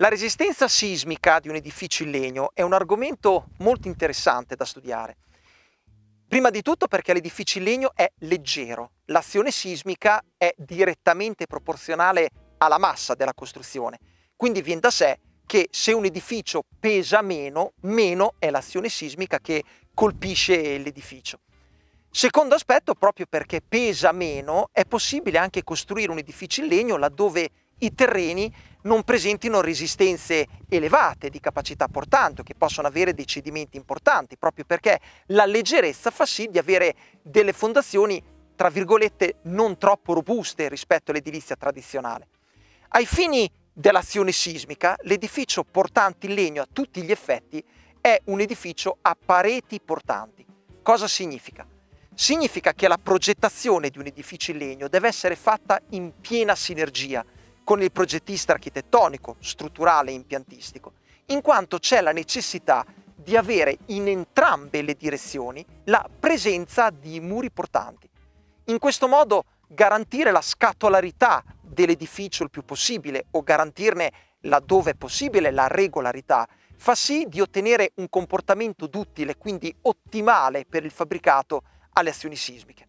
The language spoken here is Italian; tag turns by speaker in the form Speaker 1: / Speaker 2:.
Speaker 1: La resistenza sismica di un edificio in legno è un argomento molto interessante da studiare. Prima di tutto perché l'edificio in legno è leggero, l'azione sismica è direttamente proporzionale alla massa della costruzione, quindi viene da sé che se un edificio pesa meno, meno è l'azione sismica che colpisce l'edificio. Secondo aspetto, proprio perché pesa meno, è possibile anche costruire un edificio in legno laddove i terreni non presentino resistenze elevate di capacità portante o che possono avere dei cedimenti importanti, proprio perché la leggerezza fa sì di avere delle fondazioni, tra virgolette, non troppo robuste rispetto all'edilizia tradizionale. Ai fini dell'azione sismica, l'edificio portante in legno a tutti gli effetti è un edificio a pareti portanti. Cosa significa? Significa che la progettazione di un edificio in legno deve essere fatta in piena sinergia con il progettista architettonico, strutturale e impiantistico, in quanto c'è la necessità di avere in entrambe le direzioni la presenza di muri portanti. In questo modo garantire la scatolarità dell'edificio il più possibile o garantirne laddove è possibile la regolarità fa sì di ottenere un comportamento duttile, quindi ottimale per il fabbricato alle azioni sismiche.